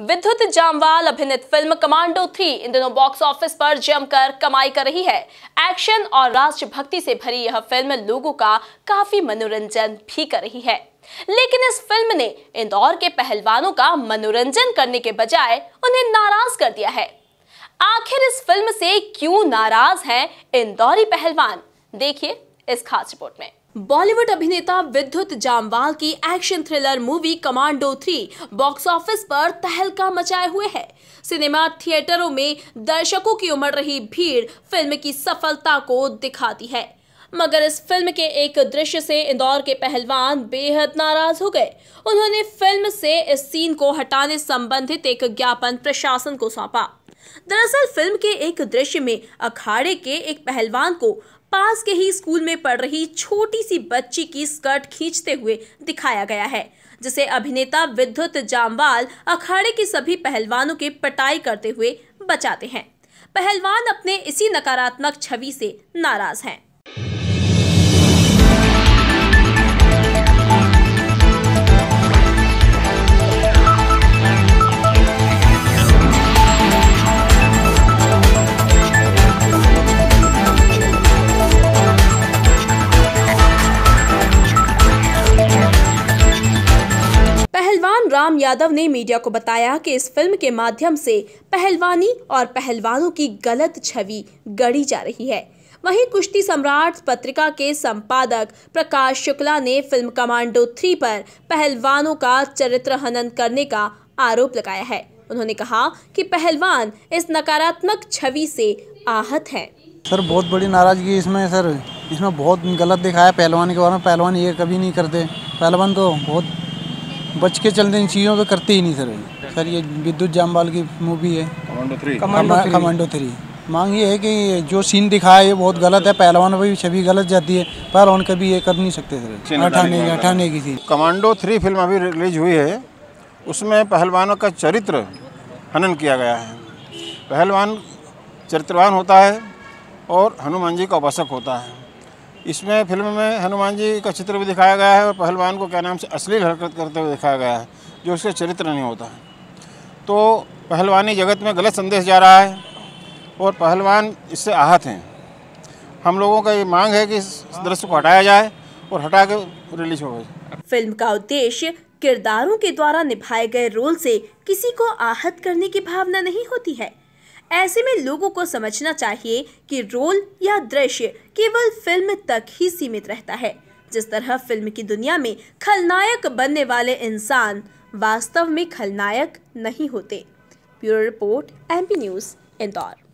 विद्युत जामवाल अभिनीत film commando three इन दिनों बॉक्स ऑफिस पर जमकर कमाई कर रही है एक्शन और राष्ट्रभक्ति से भरी यह फिल्म लोगों का काफी मनोरंजन भी कर रही है लेकिन इस फिल्म ने इंदौर के पहलवानों का मनोरंजन करने के बजाय उन्हें नाराज कर दिया है आखिर इस फिल्म से क्यों नाराज हैं इंदौरी पहलवान देखिए इस खास रिपोर्ट में बॉलीवुड अभिनेता विद्युत जामवाल की action thriller movie commando three box office पर तहलका मचाए हुए है सिनेमा थिएटरों में दर्शकों की उमड़ रही भीड़ फिल्म की सफलता को दिखाती है मगर इस फिल्म के एक दृश्य से इंदौर के पहलवान बेहद नाराज हो गए उन्होंने फिल्म से इस सीन को हटाने संबंधित एक ज्ञापन प्रशासन को सौंपा दरअसल फिल्म के एक दृश्य में अखाड़े के एक पहलवान को पास के ही स्कूल में पढ़ रही छोटी सी बच्ची की स्कर्ट खींचते हुए दिखाया गया है जिसे अभिनेता विद्युत जामवाल अखाड़े के सभी पहलवानों के पटाई करते हुए बचाते हैं पहलवान अपने इसी नकारात्मक छवि से नाराज हैं गुरुराम यादव ने मीडिया को बताया कि इस फिल्म के माध्यम से पहलवानी और पहलवानों की गलत छवि गढ़ी जा रही है वहीं कुश्ती सम्राट पत्रिका के संपादक प्रकाश शुक्ला ने फिल्म कमांडो थ्री पर पहलवानों का चरित्र हनन करने का आरोप लगाया है उन्होंने कहा कि पहलवान इस नकारात्मक छवि से आहत हैं। सर बहुत बड़ी नाराजगी इसमें सर इसमें बहुत गलत दिखाया पहलवान के बारे में पहलवान ये कभी नहीं करते पहलवान तो बहुत बच के चलते इन चीज़ों पे करते ही नहीं सर सर ये विद्युत जामवाल की मूवी है कमांडो थ्री मांग ये है कि जो सीन दिखाया है बहुत गलत है पहलवान पर भी छवि गलत जाती है पहलवान कभी ये कर नहीं सकते सर अठाने अठाने की थी कमांडो थ्री फिल्म अभी रिलीज हुई है उसमें पहलवानों का चरित्र हनन किया गया है पहलवान चरित्रवान होता है और हनुमान जी का उपासक होता है इसमें फिल्म में हनुमान जी का चित्र भी दिखाया गया है और पहलवान को क्या नाम से अश्लील हरकत करते हुए दिखाया गया है जो उसका चरित्र नहीं होता है तो पहलवानी जगत में गलत संदेश जा रहा है और पहलवान इससे आहत हैं हम लोगों का ये मांग है कि इस दृश्य को हटाया जाए और हटा के रिलीज हो गई फिल्म का उद्देश्य किरदारों के द्वारा निभाए गए रोल से किसी को आहत करने की भावना नहीं होती है ऐसे में लोगों को समझना चाहिए कि रोल या दृश्य केवल फिल्म तक ही सीमित रहता है जिस तरह फिल्म की दुनिया में खलनायक बनने वाले इंसान वास्तव में खलनायक नहीं होते bureau report MP news Indore